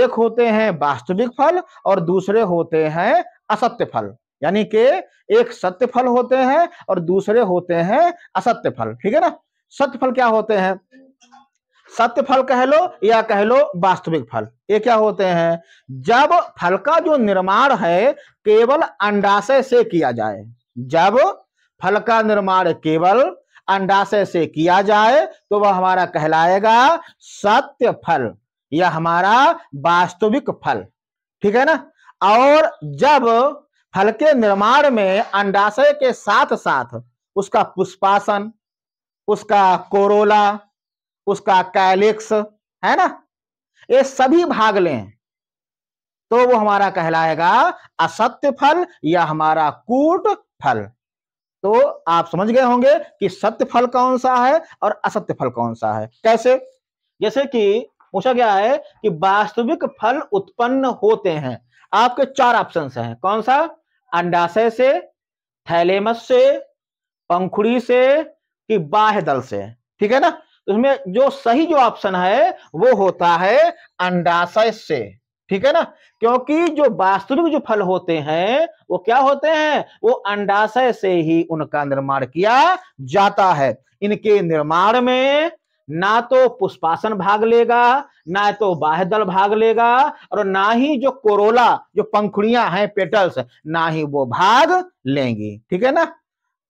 एक होते हैं वास्तविक फल और दूसरे होते हैं असत्य फल यानी कि एक सत्य फल होते हैं और दूसरे होते हैं असत्य फल ठीक है ना सत्य फल क्या होते हैं सत्य फल कह लो या कह लो वास्तविक फल ये क्या होते हैं जब फल का जो निर्माण है केवल अंडाशय से किया जाए जब फल का निर्माण केवल अंडाशय से किया जाए तो वह हमारा कहलाएगा सत्य फल यह हमारा वास्तविक फल ठीक है ना और जब फल के निर्माण में अंडाशय के साथ साथ उसका पुष्पासन उसका कोरोला उसका कैलिक्स है ना ये सभी भाग लें तो वो हमारा कहलाएगा असत्य फल या हमारा कूट फल तो आप समझ गए होंगे कि सत्य फल कौन सा है और असत्य फल कौन सा है कैसे जैसे कि पूछा गया है कि वास्तविक फल उत्पन्न होते हैं आपके चार ऑप्शन हैं कौन सा अंडाशय से थैलेमस से पंखुड़ी से कि बाह्य दल से ठीक है ना उसमें तो जो सही जो ऑप्शन है वो होता है अंडाशय से ठीक है ना क्योंकि जो वास्तविक जो फल होते हैं वो क्या होते हैं वो अंडाशय से ही उनका निर्माण किया जाता है इनके निर्माण में ना तो पुष्पासन भाग लेगा ना तो दल भाग लेगा और ना ही जो कोरोला जो पंखुड़ियां हैं पेटल्स ना ही वो भाग लेंगी ठीक है ना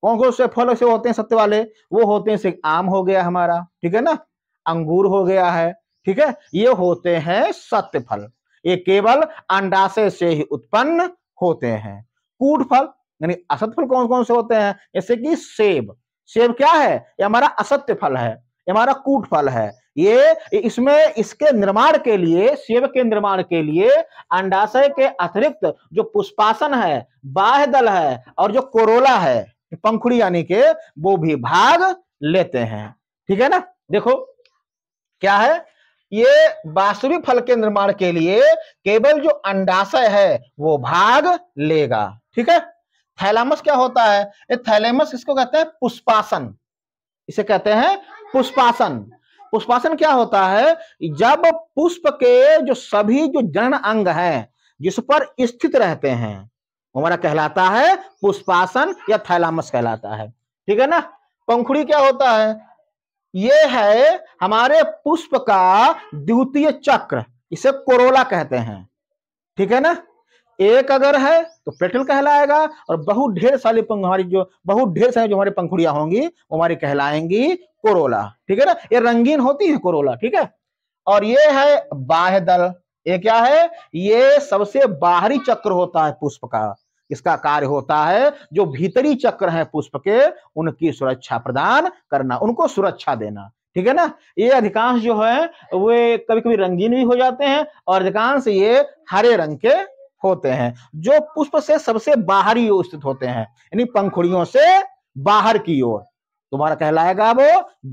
कौन कौन से फल से होते हैं सत्य वाले वो होते हैं सिर्फ आम हो गया हमारा ठीक है ना अंगूर हो गया है ठीक है ये होते हैं सत्य फल ये केवल अंडाशय से ही उत्पन्न होते हैं कूट फल यानी असत फल कौन कौन से होते हैं जैसे कि सेब सेब क्या है ये हमारा असत्य फल है ये हमारा कूट फल है ये इसमें इसके निर्माण के लिए शिव के निर्माण के लिए अंडाशय के अतिरिक्त जो पुष्पासन है बाह्य दल है और जो कोरोला है पंखुड़ी यानी के वो भी भाग लेते हैं ठीक है ना देखो क्या है ये वास्तविक फल के निर्माण के लिए केवल जो अंडाशय है वो भाग लेगा ठीक है थैलामस क्या होता है ये थैलेमस इसको कहते हैं पुष्पासन इसे कहते हैं पुष्पासन पुष्पासन क्या होता है जब पुष्प के जो सभी जो जन अंग हैं जिस पर स्थित रहते हैं हमारा कहलाता है पुष्पासन या थैलामस कहलाता है ठीक है ना पंखुड़ी क्या होता है ये है हमारे पुष्प का द्वितीय चक्र इसे कोरोला कहते हैं ठीक है ना एक अगर है तो पेटल कहलाएगा और बहुत ढेर सारी पंख हमारी जो बहुत ढेर सारी जो हमारी पंखुड़िया होंगी वो हमारी कहलाएंगी कोरोला ठीक है ना ये रंगीन होती है कोरोला ठीक है और ये है बाह्य दल ये क्या है ये सबसे बाहरी चक्र होता है पुष्प का इसका कार्य होता है जो भीतरी चक्र है पुष्प के उनकी सुरक्षा प्रदान करना उनको सुरक्षा देना ठीक है ना ये अधिकांश जो है वे कभी कभी रंगीन भी हो जाते हैं और अधिकांश ये हरे रंग के होते हैं जो पुष्प से सबसे बाहरी ओर स्थित होते हैं यानी पंखुड़ियों से बाहर की ओर तुम्हारा कहलाएगा वो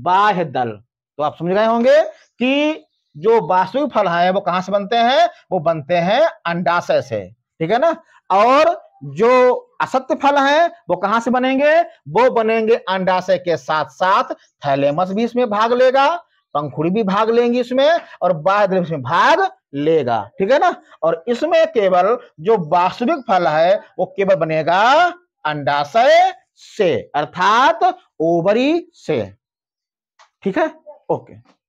बाह्य दल तो आप समझ गए होंगे कि जो वास्तविक फल है वो कहां से बनते हैं वो बनते हैं अंडाशय से ठीक है ना और जो असत्य फल है वो कहां से बनेंगे वो बनेंगे अंडाशय के साथ साथ थैलेमस भी इसमें भाग लेगा पंखुड़ी तो भी भाग लेंगी इसमें और बाह्य इसमें भाग लेगा ठीक है ना और इसमें केवल जो वास्तविक फल है वो केवल बनेगा अंडाशय से अर्थात ओवरी से ठीक है ओके